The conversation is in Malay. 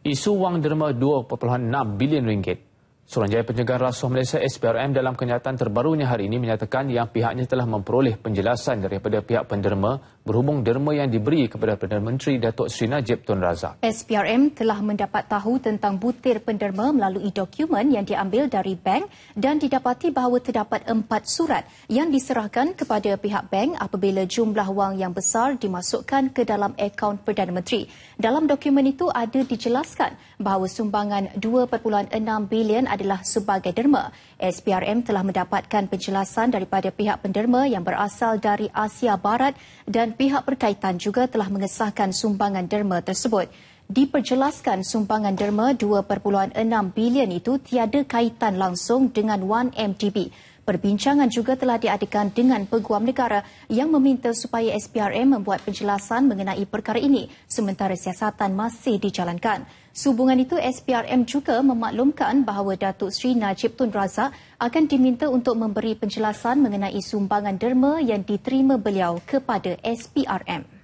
isu wang derma 2.6 bilion ringgit. Suruhanjaya Pencegahan Rasuah Malaysia SPRM dalam kenyataan terbarunya hari ini menyatakan yang pihaknya telah memperoleh penjelasan daripada pihak penderma berhubung derma yang diberi kepada Perdana Menteri Datuk Seri Najib Tun Razak. SPRM telah mendapat tahu tentang butir penderma melalui dokumen yang diambil dari bank dan didapati bahawa terdapat empat surat yang diserahkan kepada pihak bank apabila jumlah wang yang besar dimasukkan ke dalam akaun Perdana Menteri. Dalam dokumen itu ada dijelaskan bahawa sumbangan 2.6 bilion ada adalah sebagai derma. SPRM telah mendapatkan penjelasan daripada pihak penderma yang berasal dari Asia Barat dan pihak berkaitan juga telah mengesahkan sumbangan derma tersebut. Diperjelaskan sumbangan derma 2.6 bilion itu tiada kaitan langsung dengan 1MDB. Perbincangan juga telah diadakan dengan peguam negara yang meminta supaya SPRM membuat penjelasan mengenai perkara ini sementara siasatan masih dijalankan. Sehubungan itu, SPRM juga memaklumkan bahawa Datuk Sri Najib Tun Razak akan diminta untuk memberi penjelasan mengenai sumbangan derma yang diterima beliau kepada SPRM.